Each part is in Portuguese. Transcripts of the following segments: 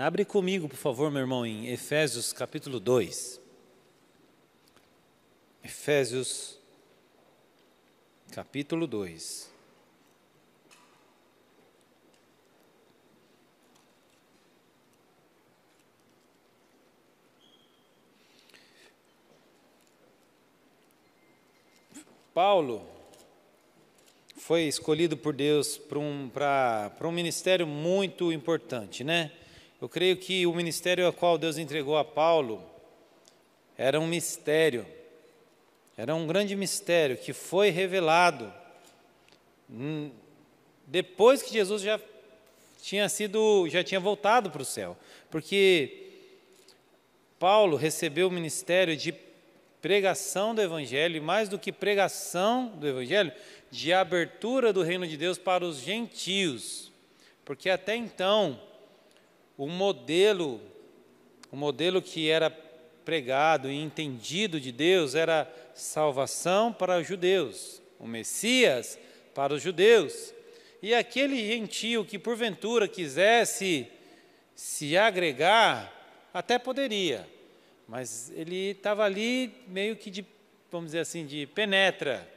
Abre comigo, por favor, meu irmão, em Efésios capítulo 2. Efésios capítulo 2. Paulo foi escolhido por Deus para um, um ministério muito importante, né? Eu creio que o ministério ao qual Deus entregou a Paulo era um mistério, era um grande mistério que foi revelado hum, depois que Jesus já tinha sido, já tinha voltado para o céu, porque Paulo recebeu o ministério de pregação do evangelho e mais do que pregação do evangelho, de abertura do reino de Deus para os gentios, porque até então o modelo, o modelo que era pregado e entendido de Deus era salvação para os judeus, o Messias para os judeus. E aquele gentio que porventura quisesse se agregar, até poderia, mas ele estava ali meio que de, vamos dizer assim, de penetra,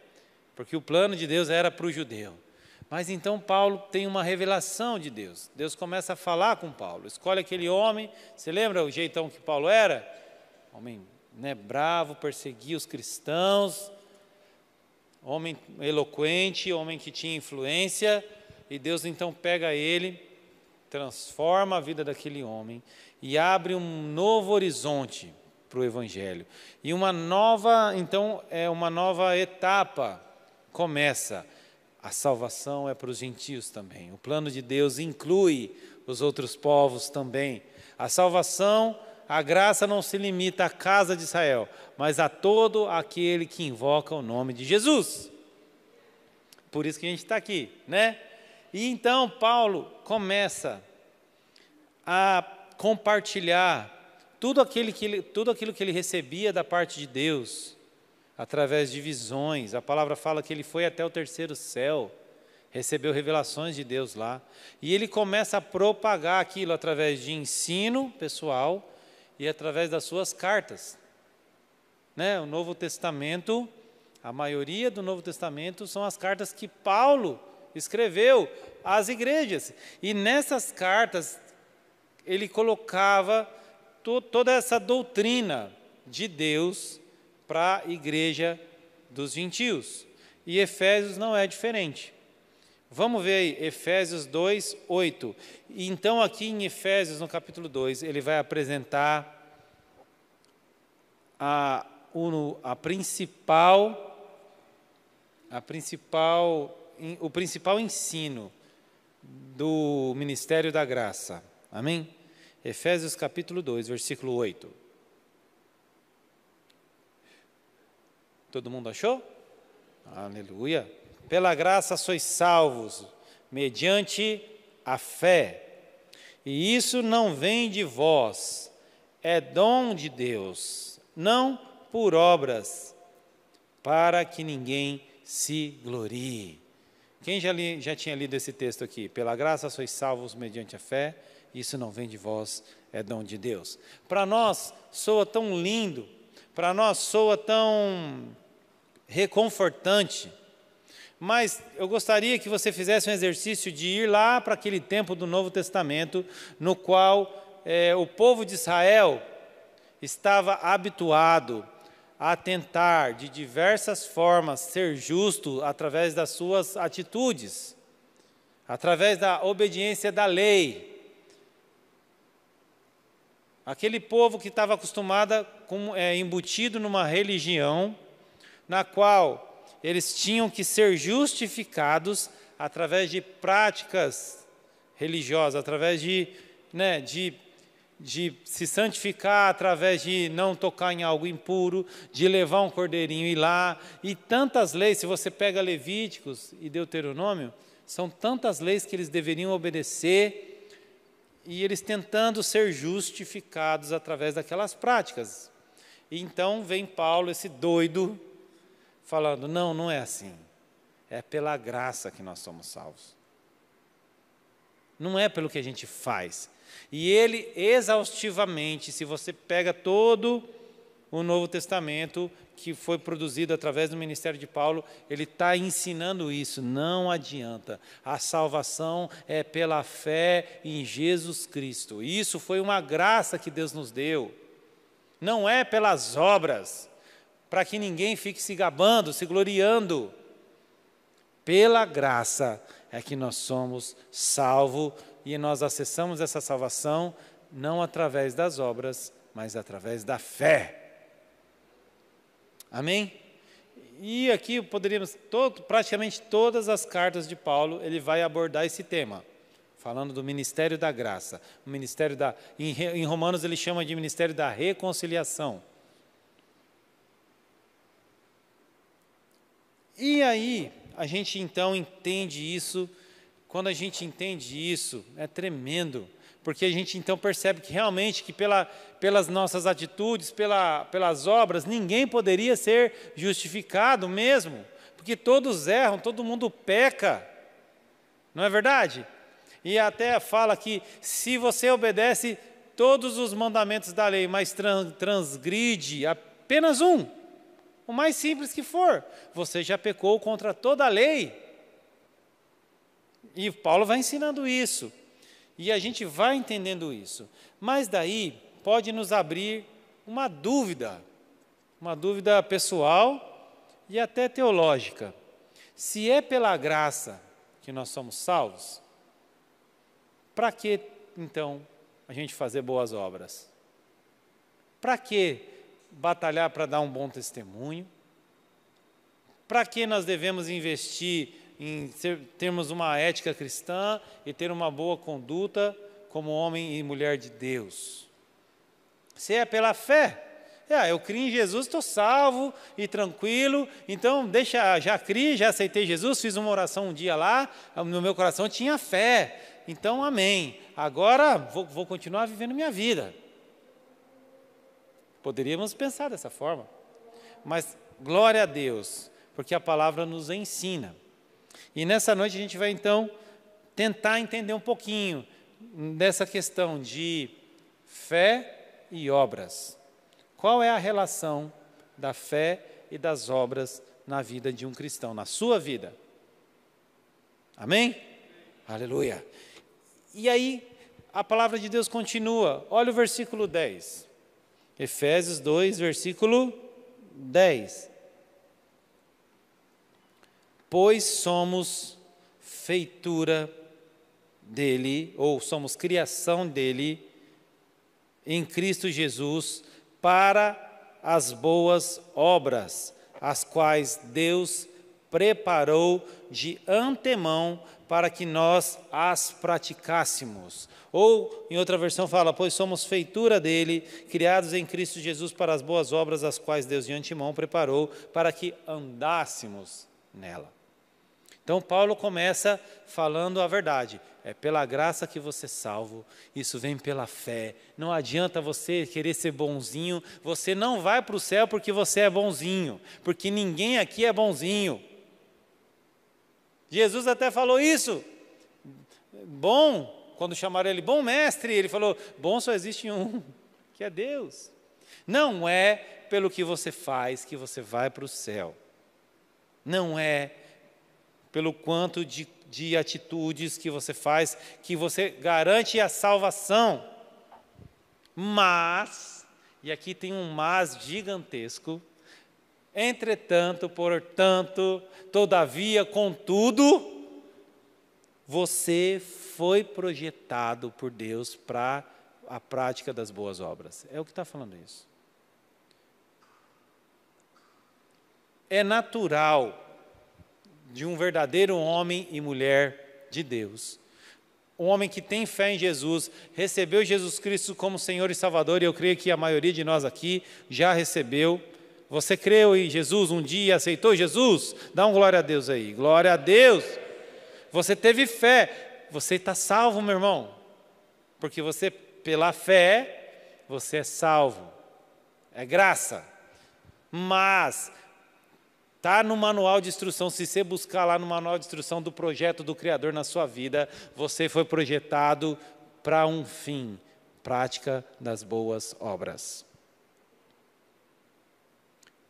porque o plano de Deus era para o judeu. Mas então Paulo tem uma revelação de Deus. Deus começa a falar com Paulo. Escolhe aquele homem. Você lembra o jeitão que Paulo era? Homem né, bravo, perseguia os cristãos. Homem eloquente, homem que tinha influência. E Deus então pega ele, transforma a vida daquele homem e abre um novo horizonte para o evangelho. E uma nova, então, é uma nova etapa começa a salvação é para os gentios também. O plano de Deus inclui os outros povos também. A salvação, a graça não se limita à casa de Israel, mas a todo aquele que invoca o nome de Jesus. Por isso que a gente está aqui, né? E então Paulo começa a compartilhar tudo aquilo que ele, tudo aquilo que ele recebia da parte de Deus através de visões. A palavra fala que ele foi até o terceiro céu, recebeu revelações de Deus lá. E ele começa a propagar aquilo através de ensino pessoal e através das suas cartas. Né? O Novo Testamento, a maioria do Novo Testamento são as cartas que Paulo escreveu às igrejas. E nessas cartas ele colocava to toda essa doutrina de Deus para a igreja dos gentios. E Efésios não é diferente. Vamos ver aí, Efésios 2, 8. Então, aqui em Efésios, no capítulo 2, ele vai apresentar a, a principal, a principal, o principal ensino do ministério da graça. Amém? Efésios capítulo 2, versículo 8. Todo mundo achou? Aleluia. Pela graça sois salvos, mediante a fé. E isso não vem de vós, é dom de Deus, não por obras, para que ninguém se glorie. Quem já, li, já tinha lido esse texto aqui? Pela graça sois salvos mediante a fé, isso não vem de vós, é dom de Deus. Para nós soa tão lindo, para nós soa tão reconfortante. Mas eu gostaria que você fizesse um exercício de ir lá para aquele tempo do Novo Testamento, no qual é, o povo de Israel estava habituado a tentar de diversas formas ser justo através das suas atitudes, através da obediência da lei. Aquele povo que estava acostumado, com, é, embutido numa religião, na qual eles tinham que ser justificados através de práticas religiosas, através de, né, de, de se santificar, através de não tocar em algo impuro, de levar um cordeirinho e ir lá, e tantas leis, se você pega Levíticos e Deuteronômio, são tantas leis que eles deveriam obedecer, e eles tentando ser justificados através daquelas práticas. E então vem Paulo, esse doido, falando: não, não é assim. É pela graça que nós somos salvos. Não é pelo que a gente faz. E ele, exaustivamente, se você pega todo o Novo Testamento que foi produzido através do ministério de Paulo, ele está ensinando isso. Não adianta. A salvação é pela fé em Jesus Cristo. Isso foi uma graça que Deus nos deu. Não é pelas obras para que ninguém fique se gabando, se gloriando. Pela graça é que nós somos salvos e nós acessamos essa salvação não através das obras, mas através da fé. Amém? E aqui poderíamos, todo, praticamente todas as cartas de Paulo, ele vai abordar esse tema, falando do ministério da graça. O ministério da, em, em Romanos ele chama de ministério da reconciliação. E aí, a gente então entende isso, quando a gente entende isso, é tremendo, porque a gente então percebe que realmente que pela, pelas nossas atitudes, pela, pelas obras, ninguém poderia ser justificado mesmo, porque todos erram, todo mundo peca. Não é verdade? E até fala que se você obedece todos os mandamentos da lei, mas transgride apenas um, o mais simples que for. Você já pecou contra toda a lei. E Paulo vai ensinando isso. E a gente vai entendendo isso. Mas daí pode nos abrir uma dúvida, uma dúvida pessoal e até teológica. Se é pela graça que nós somos salvos, para que então a gente fazer boas obras? Para que batalhar para dar um bom testemunho? Para que nós devemos investir em ser, termos uma ética cristã e ter uma boa conduta como homem e mulher de Deus? Se é pela fé, é, ah, eu criei em Jesus, estou salvo e tranquilo, então deixa, já criei, já aceitei Jesus, fiz uma oração um dia lá, no meu coração tinha fé, então amém. Agora vou, vou continuar vivendo minha vida. Poderíamos pensar dessa forma. Mas glória a Deus, porque a palavra nos ensina. E nessa noite a gente vai então tentar entender um pouquinho dessa questão de fé e obras. Qual é a relação da fé e das obras na vida de um cristão, na sua vida? Amém? Aleluia. E aí, a palavra de Deus continua. Olha o versículo 10. Efésios 2, versículo 10. Pois somos feitura dele, ou somos criação dele, em Cristo Jesus, para as boas obras, as quais Deus preparou de antemão para que nós as praticássemos. Ou, em outra versão, fala: Pois somos feitura dele, criados em Cristo Jesus para as boas obras, as quais Deus de antemão preparou para que andássemos nela. Então, Paulo começa falando a verdade. É pela graça que você é salvo, isso vem pela fé. Não adianta você querer ser bonzinho, você não vai para o céu porque você é bonzinho, porque ninguém aqui é bonzinho. Jesus até falou isso. Bom, quando chamaram ele bom mestre, ele falou: bom só existe um, que é Deus. Não é pelo que você faz que você vai para o céu. Não é pelo quanto de, de atitudes que você faz que você garante a salvação. Mas, e aqui tem um mas gigantesco, Entretanto, portanto, todavia, contudo, você foi projetado por Deus para a prática das boas obras. É o que está falando isso. É natural de um verdadeiro homem e mulher de Deus. Um homem que tem fé em Jesus, recebeu Jesus Cristo como Senhor e Salvador, e eu creio que a maioria de nós aqui já recebeu você creu em Jesus um dia, aceitou Jesus? Dá um glória a Deus aí. Glória a Deus. Você teve fé. Você está salvo, meu irmão. Porque você, pela fé, você é salvo. É graça. Mas Está no manual de instrução. Se você buscar lá no manual de instrução do projeto do Criador na sua vida, você foi projetado para um fim prática das boas obras.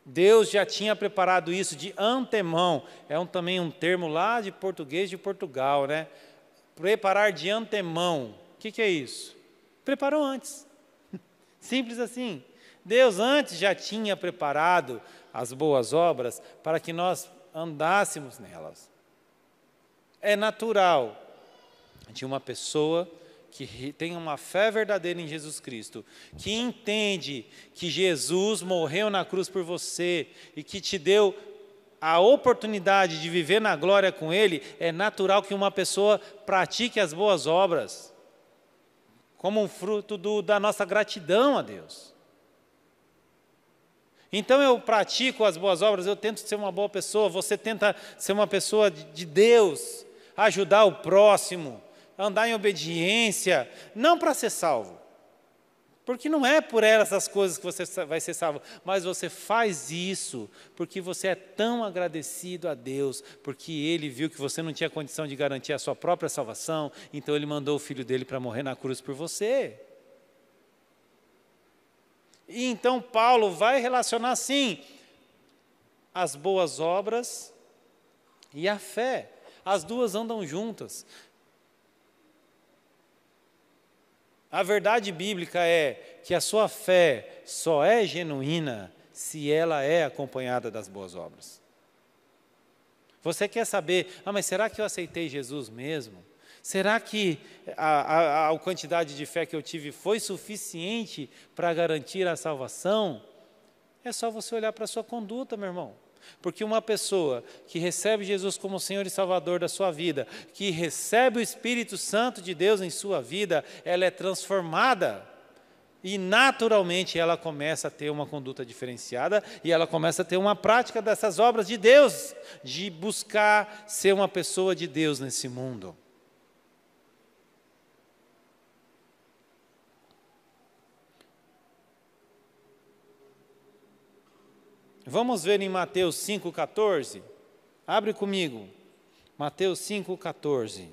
Deus já tinha preparado isso de antemão. É um, também um termo lá de português de Portugal, né? Preparar de antemão. O que, que é isso? Preparou antes. Simples assim. Deus antes já tinha preparado as boas obras para que nós andássemos nelas. É natural de uma pessoa que tem uma fé verdadeira em Jesus Cristo, que entende que Jesus morreu na cruz por você e que te deu a oportunidade de viver na glória com Ele, é natural que uma pessoa pratique as boas obras como um fruto do, da nossa gratidão a Deus. Então eu pratico as boas obras, eu tento ser uma boa pessoa, você tenta ser uma pessoa de Deus, ajudar o próximo, andar em obediência, não para ser salvo. Porque não é por elas as coisas que você vai ser salvo, mas você faz isso porque você é tão agradecido a Deus, porque Ele viu que você não tinha condição de garantir a sua própria salvação, então Ele mandou o filho dele para morrer na cruz por você. E então Paulo vai relacionar assim as boas obras e a fé. As duas andam juntas. A verdade bíblica é que a sua fé só é genuína se ela é acompanhada das boas obras. Você quer saber, ah, mas será que eu aceitei Jesus mesmo? Será que a, a, a quantidade de fé que eu tive foi suficiente para garantir a salvação? É só você olhar para a sua conduta, meu irmão. Porque uma pessoa que recebe Jesus como Senhor e Salvador da sua vida, que recebe o Espírito Santo de Deus em sua vida, ela é transformada. E naturalmente ela começa a ter uma conduta diferenciada e ela começa a ter uma prática dessas obras de Deus, de buscar ser uma pessoa de Deus nesse mundo. Vamos ver em Mateus 5,14? Abre comigo. Mateus 5,14.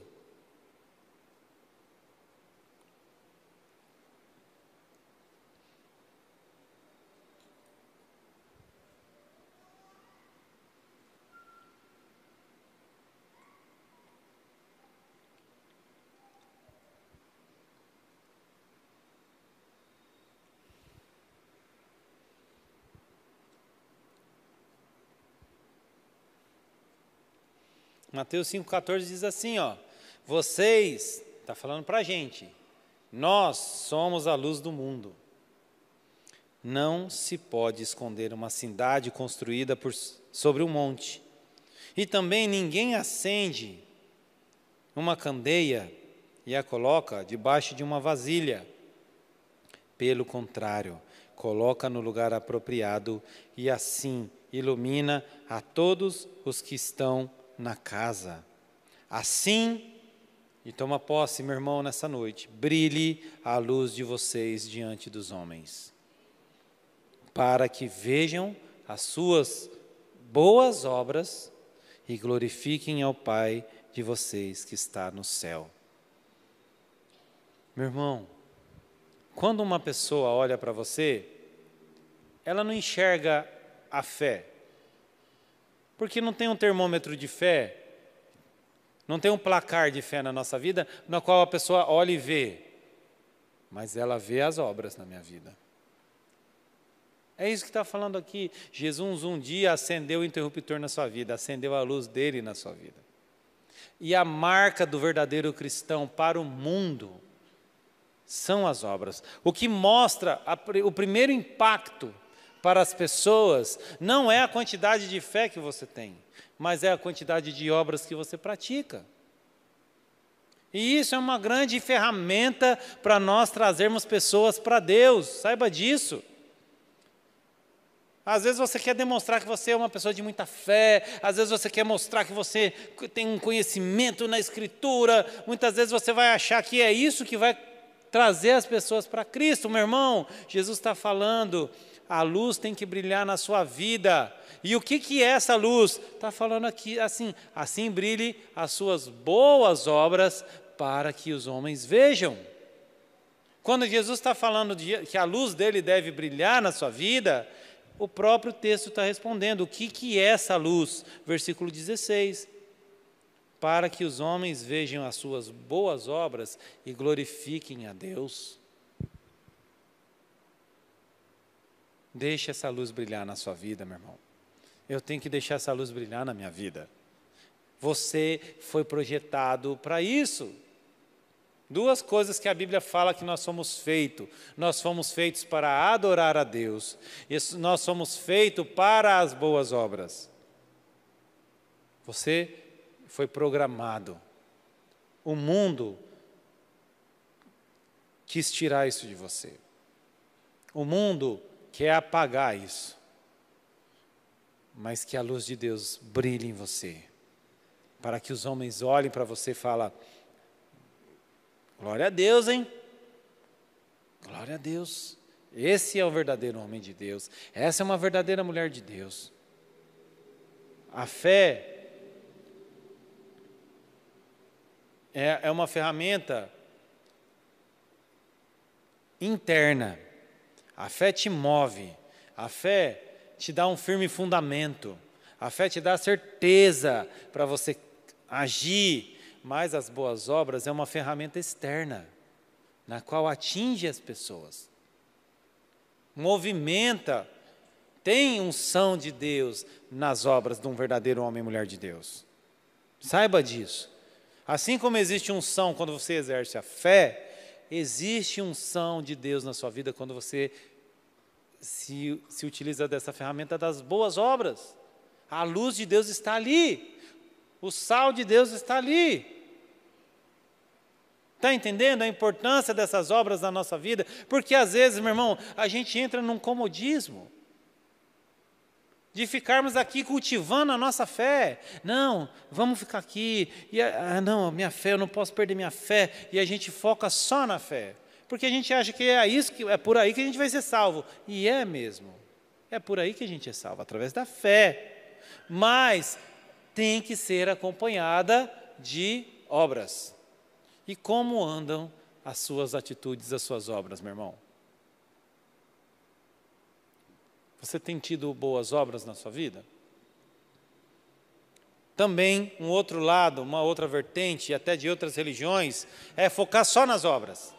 Mateus 5,14 diz assim: ó, vocês, está falando para a gente, nós somos a luz do mundo. Não se pode esconder uma cidade construída por, sobre um monte. E também ninguém acende uma candeia e a coloca debaixo de uma vasilha. Pelo contrário, coloca no lugar apropriado e assim ilumina a todos os que estão na casa. Assim, e toma posse, meu irmão, nessa noite, brilhe a luz de vocês diante dos homens, para que vejam as suas boas obras e glorifiquem ao Pai de vocês que está no céu. Meu irmão, quando uma pessoa olha para você, ela não enxerga a fé, porque não tem um termômetro de fé, não tem um placar de fé na nossa vida, na qual a pessoa olha e vê, mas ela vê as obras na minha vida. É isso que está falando aqui. Jesus um dia acendeu o interruptor na sua vida, acendeu a luz dele na sua vida. E a marca do verdadeiro cristão para o mundo são as obras. O que mostra a, o primeiro impacto para as pessoas não é a quantidade de fé que você tem, mas é a quantidade de obras que você pratica. E isso é uma grande ferramenta para nós trazermos pessoas para Deus, saiba disso. Às vezes você quer demonstrar que você é uma pessoa de muita fé, às vezes você quer mostrar que você tem um conhecimento na Escritura, muitas vezes você vai achar que é isso que vai trazer as pessoas para Cristo, meu irmão. Jesus está falando a luz tem que brilhar na sua vida. E o que, que é essa luz? Está falando aqui assim: assim brilhe as suas boas obras para que os homens vejam. Quando Jesus está falando de, que a luz dele deve brilhar na sua vida, o próprio texto está respondendo: o que, que é essa luz? Versículo 16 para que os homens vejam as suas boas obras e glorifiquem a Deus. Deixe essa luz brilhar na sua vida, meu irmão. Eu tenho que deixar essa luz brilhar na minha vida. Você foi projetado para isso. Duas coisas que a Bíblia fala que nós somos feitos. Nós fomos feitos para adorar a Deus. E nós somos feitos para as boas obras. Você foi programado. O mundo quis tirar isso de você. O mundo quer apagar isso, mas que a luz de Deus brilhe em você, para que os homens olhem para você e falem: Glória a Deus, hein? Glória a Deus. Esse é o verdadeiro homem de Deus. Essa é uma verdadeira mulher de Deus. A fé é, é uma ferramenta interna a fé te move, a fé te dá um firme fundamento, a fé te dá certeza para você agir, mas as boas obras é uma ferramenta externa na qual atinge as pessoas, movimenta, tem unção de Deus nas obras de um verdadeiro homem e mulher de Deus. Saiba disso. Assim como existe unção quando você exerce a fé, existe unção de Deus na sua vida quando você se, se utiliza dessa ferramenta das boas obras. A luz de Deus está ali. O sal de Deus está ali. Está entendendo a importância dessas obras na nossa vida? Porque às vezes, meu irmão, a gente entra num comodismo de ficarmos aqui cultivando a nossa fé. Não, vamos ficar aqui. E, ah, não, minha fé, eu não posso perder minha fé. E a gente foca só na fé porque a gente acha que é isso que é por aí que a gente vai ser salvo. E é mesmo. É por aí que a gente é salvo, através da fé. Mas tem que ser acompanhada de obras. E como andam as suas atitudes, as suas obras, meu irmão? Você tem tido boas obras na sua vida? Também um outro lado, uma outra vertente, até de outras religiões, é focar só nas obras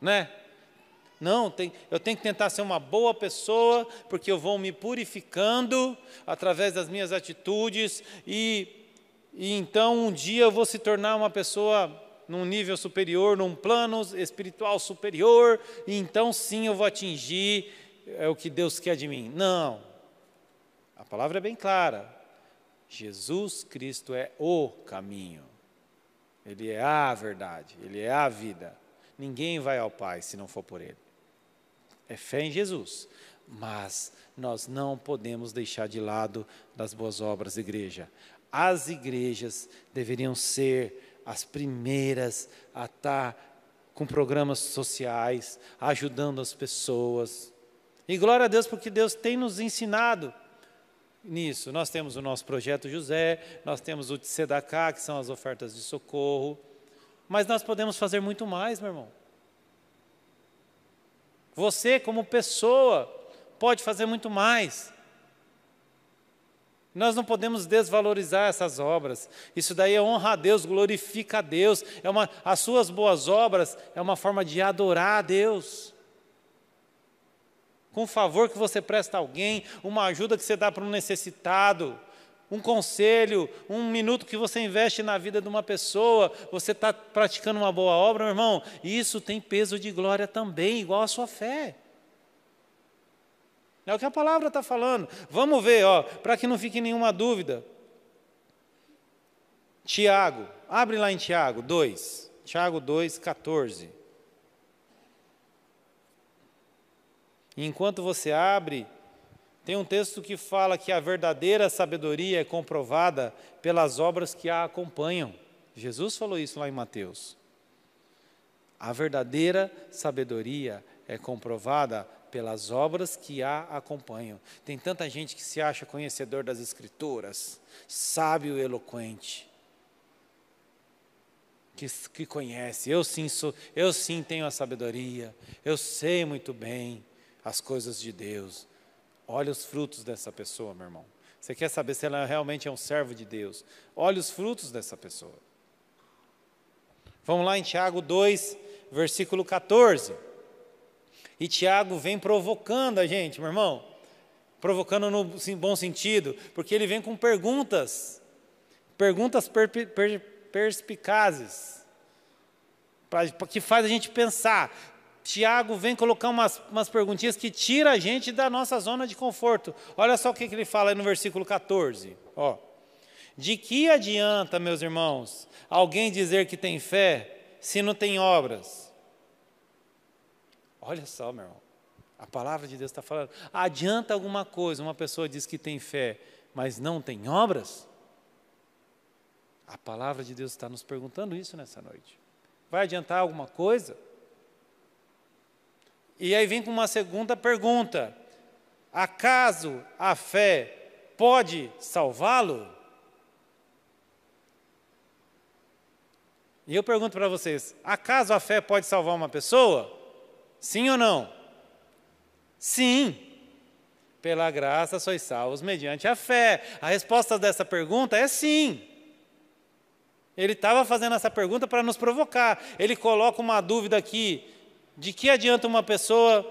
né? Não, tem, eu tenho que tentar ser uma boa pessoa, porque eu vou me purificando através das minhas atitudes, e, e então um dia eu vou se tornar uma pessoa num nível superior, num plano espiritual superior, e então sim eu vou atingir é o que Deus quer de mim. Não. A palavra é bem clara. Jesus Cristo é o caminho. Ele é a verdade, ele é a vida. Ninguém vai ao Pai se não for por Ele. É fé em Jesus. Mas nós não podemos deixar de lado das boas obras da igreja. As igrejas deveriam ser as primeiras a estar com programas sociais, ajudando as pessoas. E glória a Deus porque Deus tem nos ensinado nisso. Nós temos o nosso projeto José, nós temos o Tzedakah, que são as ofertas de socorro. Mas nós podemos fazer muito mais, meu irmão. Você, como pessoa, pode fazer muito mais. Nós não podemos desvalorizar essas obras. Isso daí é honra a Deus, glorifica a Deus. É uma, as suas boas obras é uma forma de adorar a Deus. Com o favor que você presta a alguém, uma ajuda que você dá para um necessitado, um conselho, um minuto que você investe na vida de uma pessoa, você está praticando uma boa obra, meu irmão, isso tem peso de glória também, igual a sua fé. É o que a palavra está falando. Vamos ver, ó, para que não fique nenhuma dúvida. Tiago, abre lá em Tiago 2, Tiago 2, 14. Enquanto você abre, tem um texto que fala que a verdadeira sabedoria é comprovada pelas obras que a acompanham. Jesus falou isso lá em Mateus. A verdadeira sabedoria é comprovada pelas obras que a acompanham. Tem tanta gente que se acha conhecedor das Escrituras, sábio e eloquente, que, que conhece. Eu sim, sou, eu sim tenho a sabedoria, eu sei muito bem as coisas de Deus. Olha os frutos dessa pessoa, meu irmão. Você quer saber se ela realmente é um servo de Deus? Olha os frutos dessa pessoa. Vamos lá em Tiago 2, versículo 14. E Tiago vem provocando a gente, meu irmão. Provocando no bom sentido, porque ele vem com perguntas. Perguntas per, per, perspicazes. Pra, que faz a gente pensar. Tiago vem colocar umas, umas perguntinhas que tira a gente da nossa zona de conforto. Olha só o que, que ele fala aí no versículo 14. Ó, de que adianta, meus irmãos, alguém dizer que tem fé se não tem obras? Olha só, meu irmão. A palavra de Deus está falando. Adianta alguma coisa uma pessoa diz que tem fé, mas não tem obras? A palavra de Deus está nos perguntando isso nessa noite. Vai adiantar alguma coisa? E aí vem com uma segunda pergunta: acaso a fé pode salvá-lo? E eu pergunto para vocês: acaso a fé pode salvar uma pessoa? Sim ou não? Sim. Pela graça sois salvos mediante a fé. A resposta dessa pergunta é sim. Ele estava fazendo essa pergunta para nos provocar. Ele coloca uma dúvida aqui de que adianta uma pessoa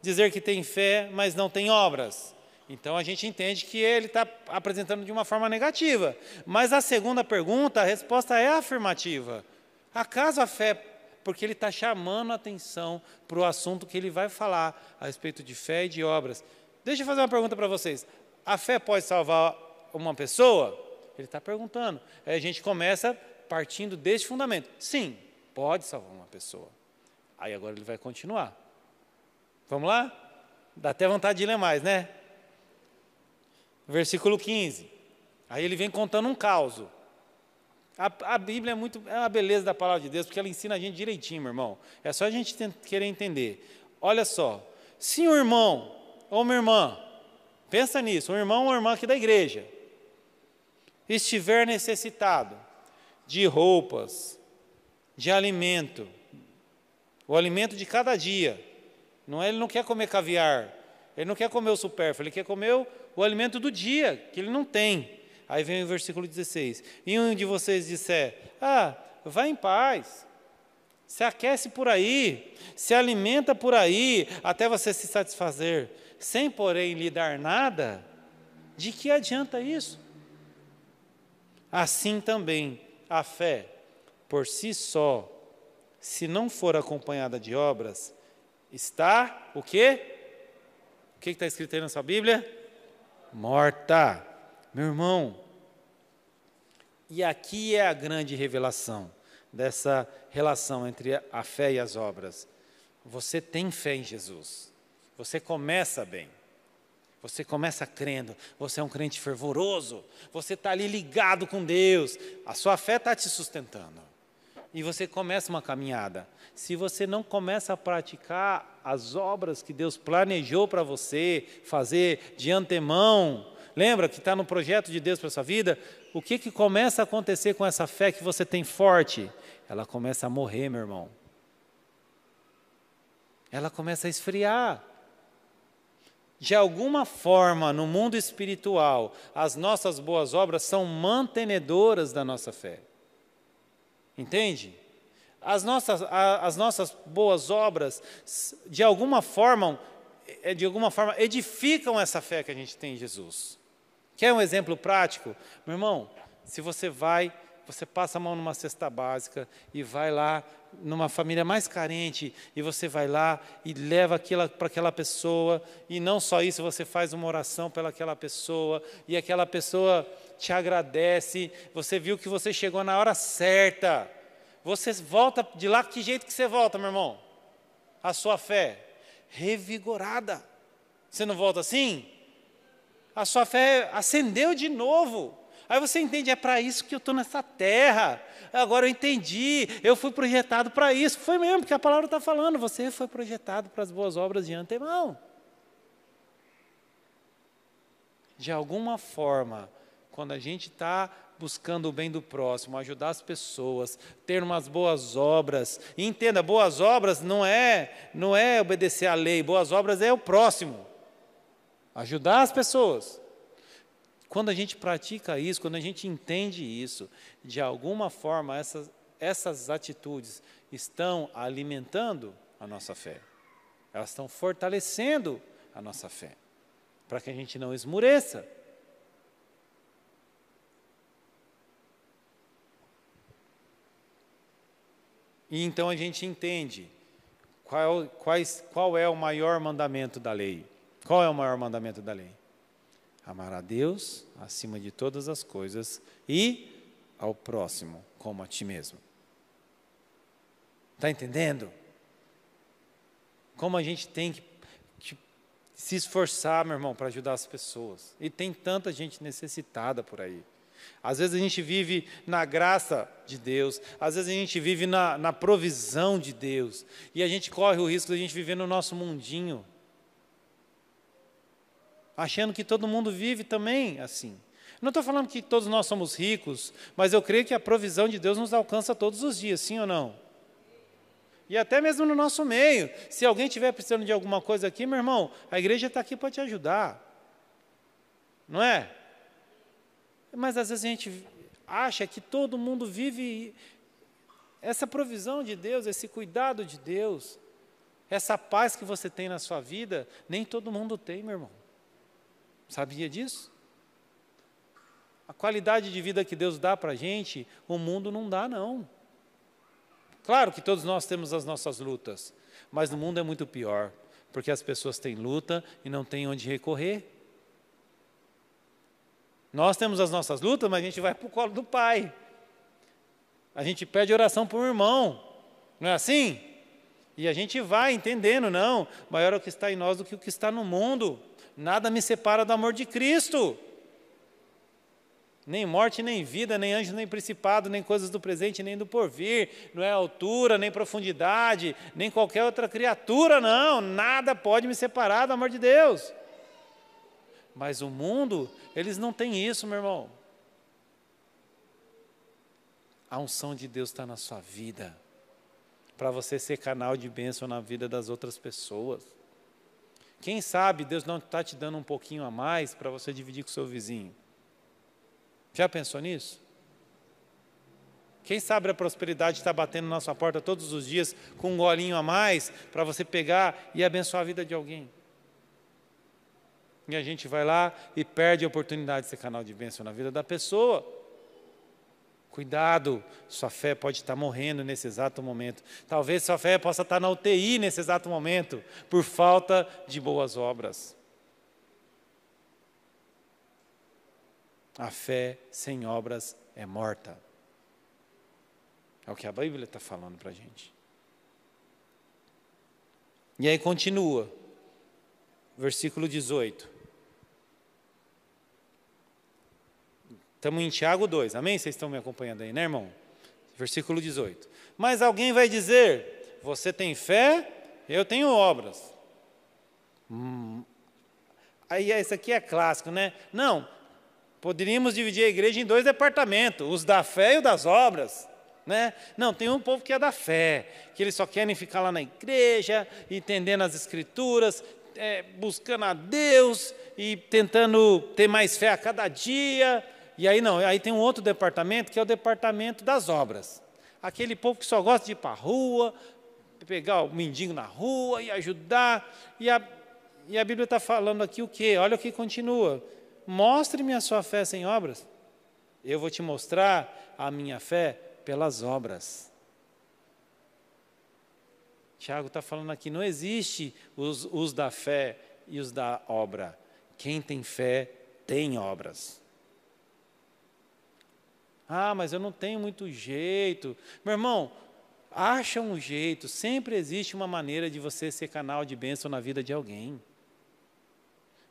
dizer que tem fé, mas não tem obras? Então a gente entende que ele está apresentando de uma forma negativa. Mas a segunda pergunta, a resposta é afirmativa. Acaso a fé porque ele está chamando a atenção para o assunto que ele vai falar a respeito de fé e de obras. Deixa eu fazer uma pergunta para vocês: a fé pode salvar uma pessoa? Ele está perguntando. Aí a gente começa partindo deste fundamento: sim, pode salvar uma pessoa. Aí agora ele vai continuar. Vamos lá? Dá até vontade de ler mais, né? Versículo 15. Aí ele vem contando um caos. A, a, Bíblia é muito é uma beleza da palavra de Deus, porque ela ensina a gente direitinho, meu irmão. É só a gente querer entender. Olha só, se um irmão ou uma irmã, pensa nisso, um irmão ou uma irmã aqui da igreja, estiver necessitado de roupas, de alimento, o alimento de cada dia. Não é, ele não quer comer caviar, ele não quer comer o supérfluo, ele quer comer o, o alimento do dia, que ele não tem. Aí vem o versículo 16. E um de vocês disser: Ah, vá em paz, se aquece por aí, se alimenta por aí, até você se satisfazer, sem, porém, lhe dar nada, de que adianta isso? Assim também a fé, por si só, se não for acompanhada de obras, está o quê? O que está escrito aí na sua Bíblia? Morta. Meu irmão, e aqui é a grande revelação dessa relação entre a fé e as obras. Você tem fé em Jesus. Você começa bem. Você começa crendo, você é um crente fervoroso, você está ali ligado com Deus, a sua fé está te sustentando e você começa uma caminhada. Se você não começa a praticar as obras que Deus planejou para você fazer de antemão, lembra que está no projeto de Deus para sua vida, o que, que começa a acontecer com essa fé que você tem forte? Ela começa a morrer, meu irmão. Ela começa a esfriar. De alguma forma, no mundo espiritual, as nossas boas obras são mantenedoras da nossa fé. Entende? As nossas, a, as nossas boas obras, de alguma forma, é, de alguma forma, edificam essa fé que a gente tem em Jesus. Quer um exemplo prático? Meu irmão, se você vai, você passa a mão numa cesta básica e vai lá numa família mais carente e você vai lá e leva aquilo para aquela pessoa e não só isso, você faz uma oração pela aquela pessoa e aquela pessoa te agradece, você viu que você chegou na hora certa. Você volta de lá, que jeito que você volta, meu irmão? A sua fé revigorada. Você não volta assim? A sua fé acendeu de novo. Aí você entende, é para isso que eu estou nessa terra. Agora eu entendi, eu fui projetado para isso. Foi mesmo, que a palavra está falando. Você foi projetado para as boas obras de antemão. De alguma forma, quando a gente está buscando o bem do próximo, ajudar as pessoas, ter umas boas obras. E entenda, boas obras não é não é obedecer à lei, boas obras é o próximo. Ajudar as pessoas. Quando a gente pratica isso, quando a gente entende isso, de alguma forma essas essas atitudes estão alimentando a nossa fé. Elas estão fortalecendo a nossa fé, para que a gente não esmureça. E então a gente entende qual, quais, qual é o maior mandamento da lei. Qual é o maior mandamento da lei? Amar a Deus acima de todas as coisas e ao próximo como a ti mesmo. Está entendendo? Como a gente tem que, que se esforçar, meu irmão, para ajudar as pessoas. E tem tanta gente necessitada por aí. Às vezes a gente vive na graça de Deus, às vezes a gente vive na, na provisão de Deus, e a gente corre o risco de a gente viver no nosso mundinho, achando que todo mundo vive também assim. Não estou falando que todos nós somos ricos, mas eu creio que a provisão de Deus nos alcança todos os dias, sim ou não? E até mesmo no nosso meio. Se alguém estiver precisando de alguma coisa aqui, meu irmão, a igreja está aqui para te ajudar. Não é? Mas às vezes a gente acha que todo mundo vive essa provisão de Deus, esse cuidado de Deus, essa paz que você tem na sua vida, nem todo mundo tem, meu irmão. Sabia disso? A qualidade de vida que Deus dá para a gente, o mundo não dá, não. Claro que todos nós temos as nossas lutas, mas no mundo é muito pior, porque as pessoas têm luta e não têm onde recorrer. Nós temos as nossas lutas, mas a gente vai para o colo do Pai. A gente pede oração para um irmão, não é assim? E a gente vai entendendo, não, maior é o que está em nós do que o que está no mundo. Nada me separa do amor de Cristo. Nem morte, nem vida, nem anjo, nem principado, nem coisas do presente, nem do porvir, não é altura, nem profundidade, nem qualquer outra criatura, não. Nada pode me separar do amor de Deus. Mas o mundo, eles não têm isso, meu irmão. A unção de Deus está na sua vida, para você ser canal de bênção na vida das outras pessoas. Quem sabe Deus não está te dando um pouquinho a mais para você dividir com o seu vizinho? Já pensou nisso? Quem sabe a prosperidade está batendo na sua porta todos os dias com um golinho a mais para você pegar e abençoar a vida de alguém? E a gente vai lá e perde a oportunidade de ser canal de bênção na vida da pessoa. Cuidado, sua fé pode estar morrendo nesse exato momento. Talvez sua fé possa estar na UTI nesse exato momento, por falta de boas obras. A fé sem obras é morta. É o que a Bíblia está falando para a gente. E aí continua, versículo 18. Estamos em Tiago 2, amém? Vocês estão me acompanhando aí, né, irmão? Versículo 18. Mas alguém vai dizer: Você tem fé, eu tenho obras. Hum. Aí, isso aqui é clássico, né? Não, poderíamos dividir a igreja em dois departamentos: os da fé e os das obras. Né? Não, tem um povo que é da fé, que eles só querem ficar lá na igreja, entendendo as escrituras, é, buscando a Deus e tentando ter mais fé a cada dia. E aí não, aí tem um outro departamento que é o departamento das obras. Aquele povo que só gosta de ir para a rua, pegar o mendigo na rua e ajudar. E a, e a Bíblia está falando aqui o quê? Olha o que continua. Mostre-me a sua fé sem obras. Eu vou te mostrar a minha fé pelas obras. Tiago está falando aqui, não existe os, os da fé e os da obra. Quem tem fé tem obras. Ah, mas eu não tenho muito jeito. Meu irmão, acha um jeito, sempre existe uma maneira de você ser canal de bênção na vida de alguém.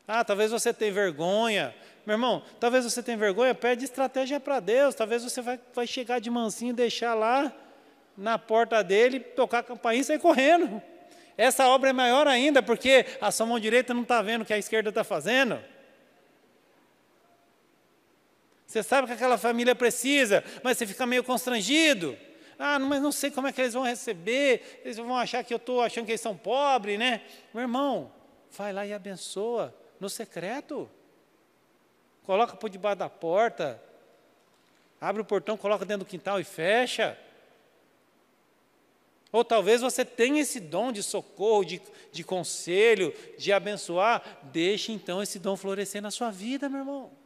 Ah, talvez você tenha vergonha. Meu irmão, talvez você tenha vergonha, pede estratégia para Deus. Talvez você vai, vai chegar de mansinho, deixar lá na porta dele, tocar a campainha e sair correndo. Essa obra é maior ainda, porque a sua mão direita não está vendo o que a esquerda está fazendo. Você sabe que aquela família precisa, mas você fica meio constrangido. Ah, mas não sei como é que eles vão receber, eles vão achar que eu estou achando que eles são pobres, né? Meu irmão, vai lá e abençoa, no secreto. Coloca por debaixo da porta, abre o portão, coloca dentro do quintal e fecha. Ou talvez você tenha esse dom de socorro, de, de conselho, de abençoar. Deixe então esse dom florescer na sua vida, meu irmão.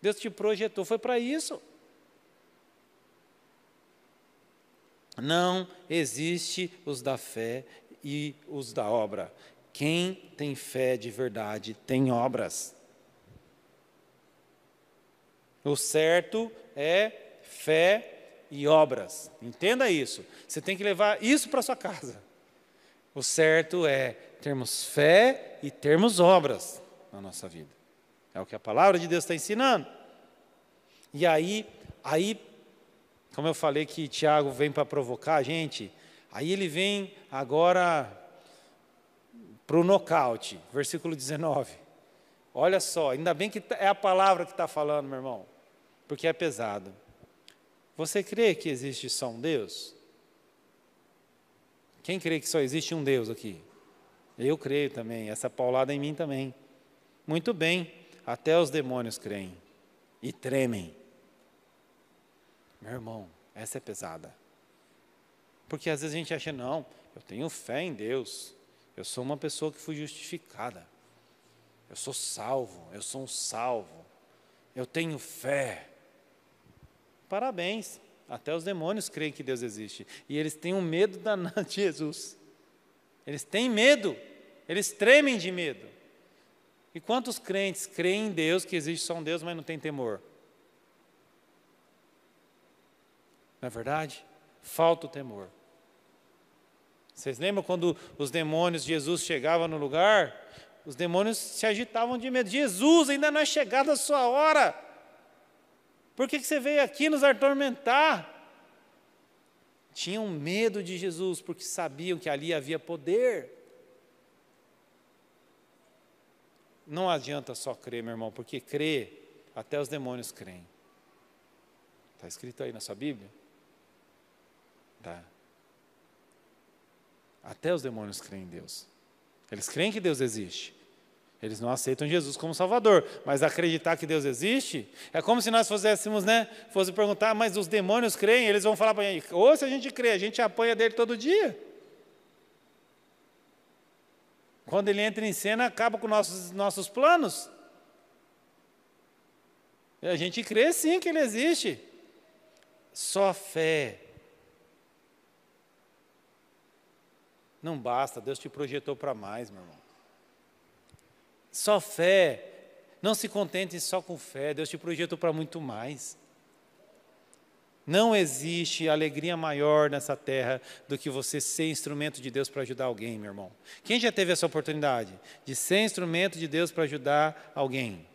Deus te projetou, foi para isso. Não existe os da fé e os da obra. Quem tem fé de verdade tem obras. O certo é fé e obras. Entenda isso. Você tem que levar isso para sua casa. O certo é termos fé e termos obras na nossa vida. É o que a palavra de Deus está ensinando. E aí, aí, como eu falei que Tiago vem para provocar a gente, aí ele vem agora para o nocaute, versículo 19. Olha só, ainda bem que tá, é a palavra que está falando, meu irmão, porque é pesado. Você crê que existe só um Deus? Quem crê que só existe um Deus aqui? Eu creio também, essa paulada em mim também. Muito bem até os demônios creem e tremem. Meu irmão, essa é pesada. Porque às vezes a gente acha, não, eu tenho fé em Deus, eu sou uma pessoa que fui justificada, eu sou salvo, eu sou um salvo, eu tenho fé. Parabéns, até os demônios creem que Deus existe. E eles têm um medo danado de Jesus. Eles têm medo, eles tremem de medo. E quantos crentes creem em Deus, que existe só um Deus, mas não tem temor? Não é verdade? Falta o temor. Vocês lembram quando os demônios de Jesus chegavam no lugar? Os demônios se agitavam de medo. Jesus, ainda não é chegada a sua hora. Por que, que você veio aqui nos atormentar? Tinham medo de Jesus, porque sabiam que ali havia poder. Não adianta só crer, meu irmão, porque crer, até os demônios creem. Está escrito aí na sua Bíblia? Tá. Até os demônios creem em Deus. Eles creem que Deus existe. Eles não aceitam Jesus como Salvador, mas acreditar que Deus existe é como se nós fizéssemos, né? Fosse perguntar, ah, mas os demônios creem? Eles vão falar para a gente: ou se a gente crê, a gente apanha dele todo dia. Quando ele entra em cena, acaba com nossos, nossos planos. A gente crê sim que ele existe. Só fé. Não basta, Deus te projetou para mais, meu irmão. Só fé. Não se contente só com fé, Deus te projetou para muito mais. Não existe alegria maior nessa terra do que você ser instrumento de Deus para ajudar alguém, meu irmão. Quem já teve essa oportunidade de ser instrumento de Deus para ajudar alguém?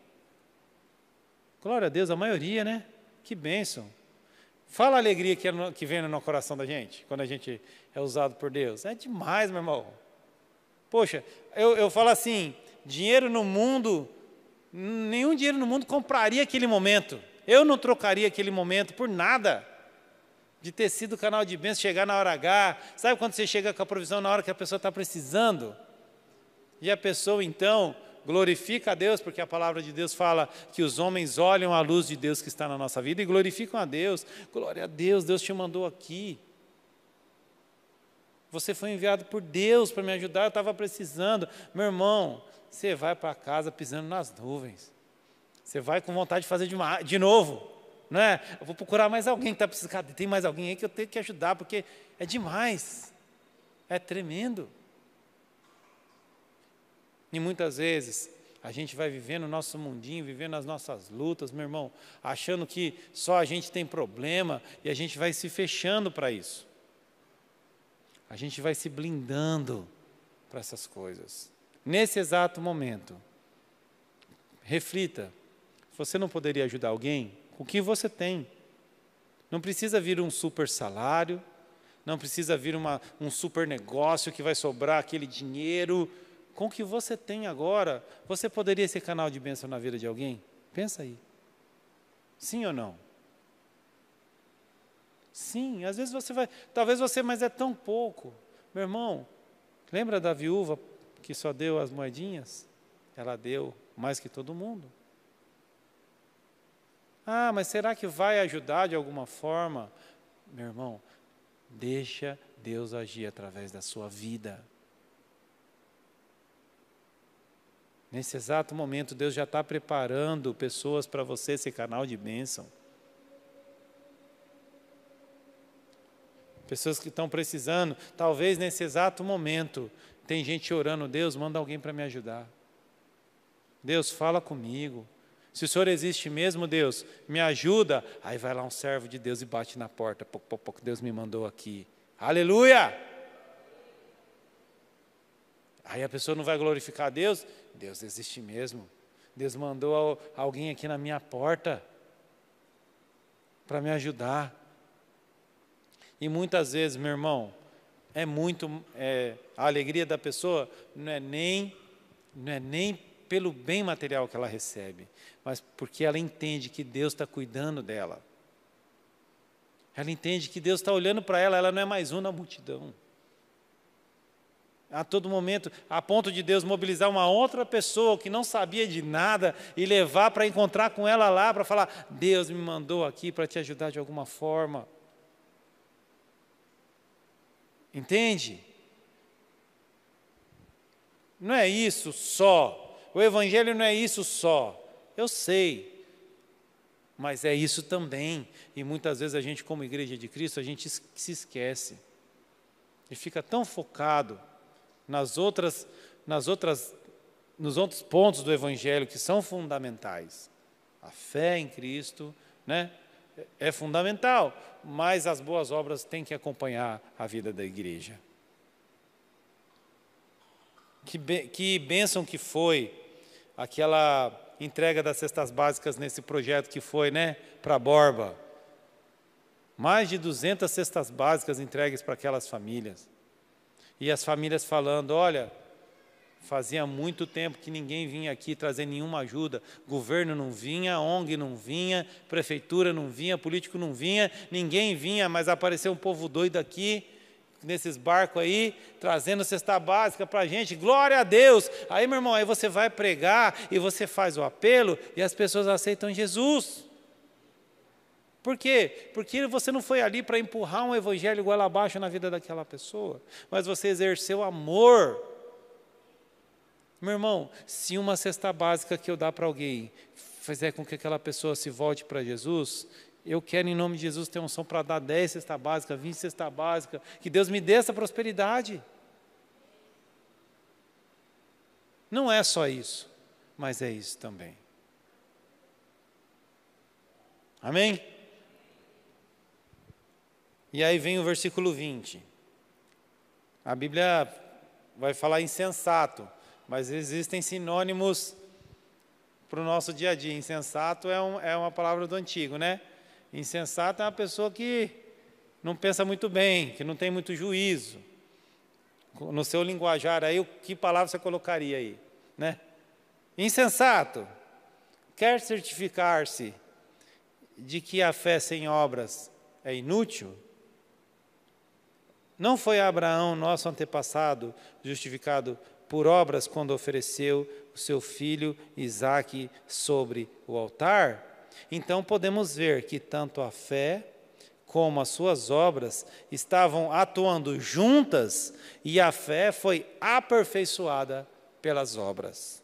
Glória a Deus, a maioria, né? Que bênção. Fala a alegria que, é no, que vem no coração da gente, quando a gente é usado por Deus. É demais, meu irmão. Poxa, eu, eu falo assim: dinheiro no mundo, nenhum dinheiro no mundo compraria aquele momento. Eu não trocaria aquele momento por nada. De ter sido canal de bênção, chegar na hora H. Sabe quando você chega com a provisão na hora que a pessoa está precisando? E a pessoa então glorifica a Deus, porque a palavra de Deus fala que os homens olham a luz de Deus que está na nossa vida e glorificam a Deus. Glória a Deus, Deus te mandou aqui. Você foi enviado por Deus para me ajudar, eu estava precisando. Meu irmão, você vai para casa pisando nas nuvens. Você vai com vontade de fazer de, uma, de novo. Não é? Eu vou procurar mais alguém que está precisando. Tem mais alguém aí que eu tenho que ajudar, porque é demais. É tremendo. E muitas vezes a gente vai vivendo o nosso mundinho, vivendo as nossas lutas, meu irmão, achando que só a gente tem problema e a gente vai se fechando para isso. A gente vai se blindando para essas coisas. Nesse exato momento, reflita você não poderia ajudar alguém? com O que você tem? Não precisa vir um super salário, não precisa vir uma, um super negócio que vai sobrar aquele dinheiro. Com o que você tem agora, você poderia ser canal de bênção na vida de alguém? Pensa aí. Sim ou não? Sim, às vezes você vai, talvez você, mas é tão pouco. Meu irmão, lembra da viúva que só deu as moedinhas? Ela deu mais que todo mundo. Ah, mas será que vai ajudar de alguma forma? Meu irmão, deixa Deus agir através da sua vida. Nesse exato momento, Deus já está preparando pessoas para você ser canal de bênção. Pessoas que estão precisando, talvez nesse exato momento, tem gente orando, Deus, manda alguém para me ajudar. Deus, fala comigo. Se o Senhor existe mesmo, Deus, me ajuda. Aí vai lá um servo de Deus e bate na porta. Pouco, pouco, pouco, Deus me mandou aqui. Aleluia! Aí a pessoa não vai glorificar Deus. Deus existe mesmo. Deus mandou alguém aqui na minha porta para me ajudar. E muitas vezes, meu irmão, é muito é, a alegria da pessoa não é nem não é nem pelo bem material que ela recebe, mas porque ela entende que Deus está cuidando dela. Ela entende que Deus está olhando para ela, ela não é mais uma na multidão. A todo momento, a ponto de Deus mobilizar uma outra pessoa que não sabia de nada e levar para encontrar com ela lá, para falar: Deus me mandou aqui para te ajudar de alguma forma. Entende? Não é isso só o Evangelho não é isso só. Eu sei, mas é isso também. E muitas vezes a gente, como igreja de Cristo, a gente se esquece e fica tão focado nas outras, nas outras, nos outros pontos do Evangelho que são fundamentais. A fé em Cristo, né? É fundamental, mas as boas obras têm que acompanhar a vida da igreja. Que, be, que bênção que foi aquela entrega das cestas básicas nesse projeto que foi, né, para Borba. Mais de 200 cestas básicas entregues para aquelas famílias. E as famílias falando: olha, fazia muito tempo que ninguém vinha aqui trazer nenhuma ajuda. Governo não vinha, ONG não vinha, prefeitura não vinha, político não vinha, ninguém vinha, mas apareceu um povo doido aqui nesses barcos aí, trazendo cesta básica para a gente, glória a Deus. Aí, meu irmão, aí você vai pregar e você faz o apelo e as pessoas aceitam Jesus. Por quê? Porque você não foi ali para empurrar um evangelho igual abaixo na vida daquela pessoa, mas você exerceu amor. Meu irmão, se uma cesta básica que eu dar para alguém fizer com que aquela pessoa se volte para Jesus, eu quero, em nome de Jesus, ter um som para dar 10 cesta básica, 20 cesta básica. Que Deus me dê essa prosperidade. Não é só isso, mas é isso também. Amém? E aí vem o versículo 20. A Bíblia vai falar insensato, mas existem sinônimos para o nosso dia a dia. Insensato é, um, é uma palavra do antigo, né? Insensato é uma pessoa que não pensa muito bem, que não tem muito juízo. No seu linguajar aí, que palavra você colocaria aí? Né? Insensato quer certificar-se de que a fé sem obras é inútil? Não foi Abraão, nosso antepassado, justificado por obras quando ofereceu o seu filho Isaque sobre o altar? Então podemos ver que tanto a fé como as suas obras estavam atuando juntas e a fé foi aperfeiçoada pelas obras.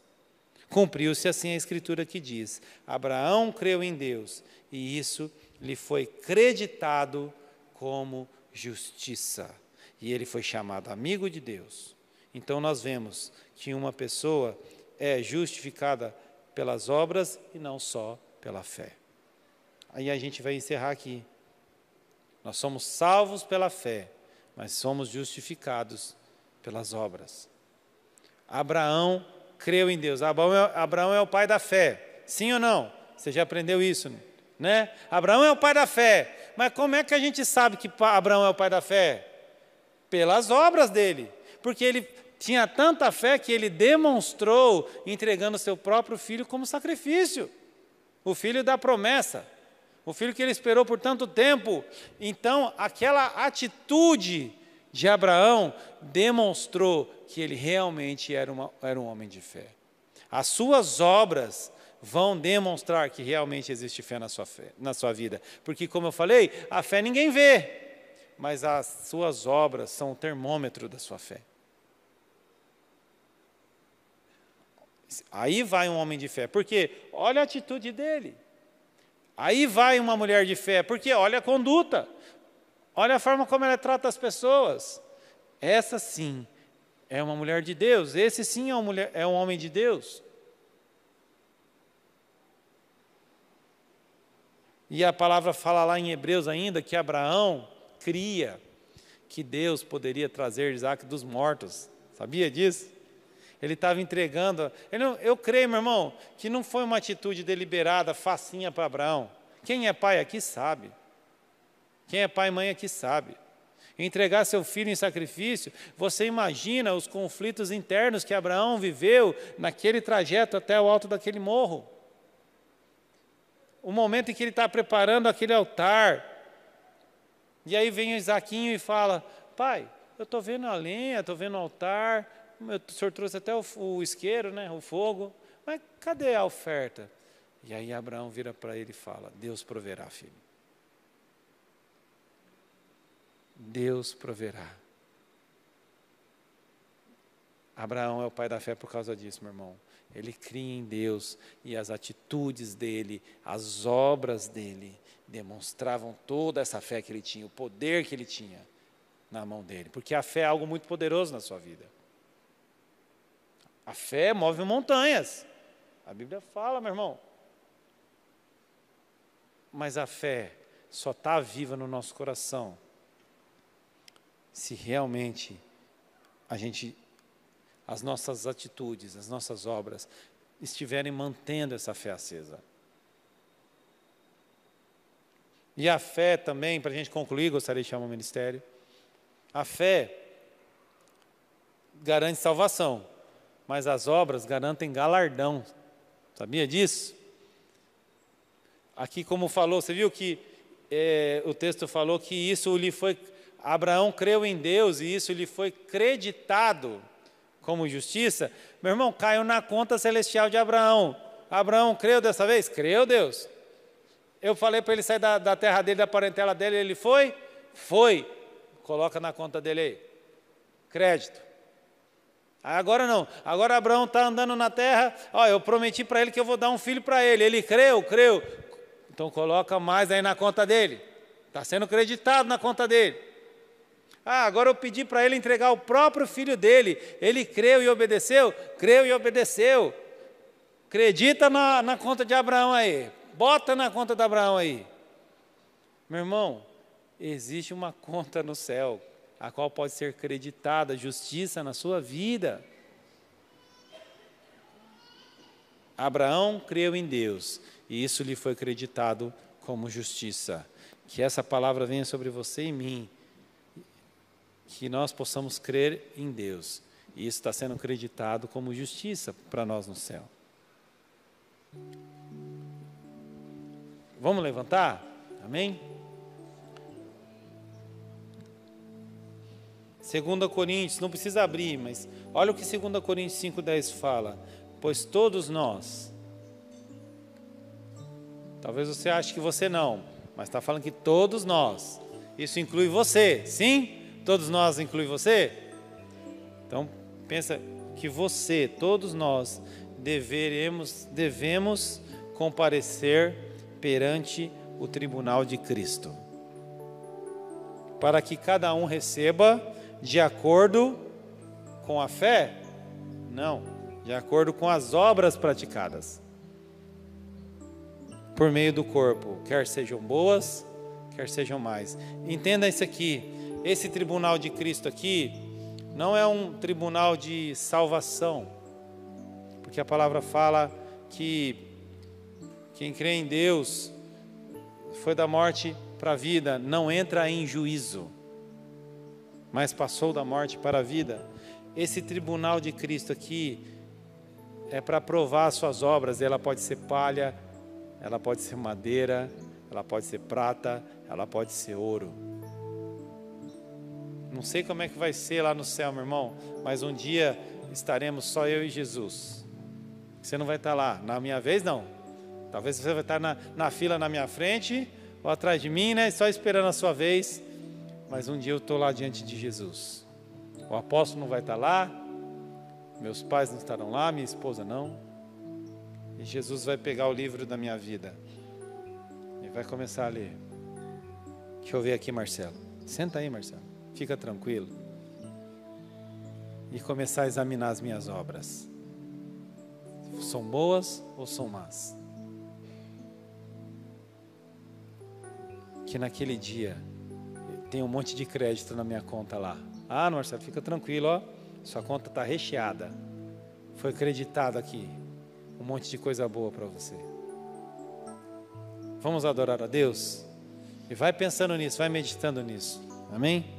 Cumpriu-se assim a escritura que diz: Abraão creu em Deus e isso lhe foi creditado como justiça. E ele foi chamado amigo de Deus. Então nós vemos que uma pessoa é justificada pelas obras e não só pela fé. Aí a gente vai encerrar aqui. Nós somos salvos pela fé, mas somos justificados pelas obras. Abraão creu em Deus. Abraão é, Abraão é o pai da fé. Sim ou não? Você já aprendeu isso, né? Abraão é o pai da fé. Mas como é que a gente sabe que Abraão é o pai da fé? Pelas obras dele. Porque ele tinha tanta fé que ele demonstrou entregando seu próprio filho como sacrifício o filho da promessa, o filho que ele esperou por tanto tempo. Então, aquela atitude de Abraão demonstrou que ele realmente era, uma, era um homem de fé. As suas obras vão demonstrar que realmente existe fé na sua, fé, na sua vida. Porque, como eu falei, a fé ninguém vê, mas as suas obras são o termômetro da sua fé. Aí vai um homem de fé, porque olha a atitude dele. Aí vai uma mulher de fé, porque olha a conduta, olha a forma como ela trata as pessoas. Essa sim é uma mulher de Deus, esse sim é, mulher, é um homem de Deus. E a palavra fala lá em Hebreus ainda que Abraão cria que Deus poderia trazer Isaac dos mortos. Sabia disso? Ele estava entregando. Ele não, eu creio, meu irmão, que não foi uma atitude deliberada, facinha para Abraão. Quem é pai aqui sabe. Quem é pai e mãe aqui sabe. Entregar seu filho em sacrifício, você imagina os conflitos internos que Abraão viveu naquele trajeto até o alto daquele morro. O momento em que ele está preparando aquele altar. E aí vem o Isaquinho e fala: Pai, eu estou vendo a lenha, estou vendo o altar, o senhor trouxe até o, o isqueiro, né, o fogo, mas cadê a oferta? E aí Abraão vira para ele e fala: Deus proverá, filho. Deus proverá. Abraão é o pai da fé por causa disso, meu irmão. Ele cria em Deus e as atitudes dele, as obras dele, demonstravam toda essa fé que ele tinha, o poder que ele tinha na mão dele. Porque a fé é algo muito poderoso na sua vida. A fé move montanhas. A Bíblia fala, meu irmão. Mas a fé só está viva no nosso coração se realmente a gente, as nossas atitudes, as nossas obras estiverem mantendo essa fé acesa. E a fé também, para a gente concluir, gostaria de chamar o ministério. A fé garante salvação mas as obras garantem galardão. Sabia disso? Aqui, como falou, você viu que é, o texto falou que isso lhe foi. Abraão creu em Deus e isso lhe foi creditado como justiça. Meu irmão, caiu na conta celestial de Abraão. Abraão creu dessa vez? Creu, Deus. Eu falei para ele sair da, da terra dele, da parentela dele, ele foi? Foi. Coloca na conta dele aí. Crédito. Agora não. Agora Abraão está andando na terra. Ó, eu prometi para ele que eu vou dar um filho para ele. Ele creu, creu. Então coloca mais aí na conta dele. Está sendo creditado na conta dele. Ah, agora eu pedi para ele entregar o próprio filho dele. Ele creu e obedeceu? Creu e obedeceu. Acredita na, na conta de Abraão aí. Bota na conta de Abraão aí. Meu irmão, existe uma conta no céu a qual pode ser creditada justiça na sua vida. Abraão creu em Deus e isso lhe foi acreditado como justiça. Que essa palavra venha sobre você e mim, que nós possamos crer em Deus e isso está sendo acreditado como justiça para nós no céu. Vamos levantar? Amém? 2 Coríntios, não precisa abrir, mas olha o que 2 Coríntios 5,10 fala. Pois todos nós, talvez você ache que você não, mas está falando que todos nós, isso inclui você, sim? Todos nós inclui você? Então, pensa que você, todos nós, deveremos, devemos comparecer perante o tribunal de Cristo, para que cada um receba de acordo com a fé? Não, de acordo com as obras praticadas por meio do corpo, quer sejam boas, quer sejam mais. Entenda isso aqui. Esse tribunal de Cristo aqui não é um tribunal de salvação, porque a palavra fala que quem crê em Deus foi da morte para a vida, não entra em juízo mas passou da morte para a vida. Esse tribunal de Cristo aqui é para provar suas obras. Ela pode ser palha, ela pode ser madeira, ela pode ser prata, ela pode ser ouro. Não sei como é que vai ser lá no céu, meu irmão, mas um dia estaremos só eu e Jesus. Você não vai estar lá, na minha vez não. Talvez você vai estar na, na fila na minha frente ou atrás de mim, né? Só esperando a sua vez mas um dia eu estou lá diante de Jesus. O apóstolo não vai estar tá lá, meus pais não estarão lá, minha esposa não. E Jesus vai pegar o livro da minha vida e vai começar a ler. Deixa eu ver aqui, Marcelo. Senta aí, Marcelo. Fica tranquilo. E começar a examinar as minhas obras. São boas ou são más? Que naquele dia tem um monte de crédito na minha conta lá. Ah, Marcelo, fica tranquilo, ó. Sua conta está recheada. Foi acreditado aqui. Um monte de coisa boa para você. Vamos adorar a Deus? E vai pensando nisso, vai meditando nisso. Amém?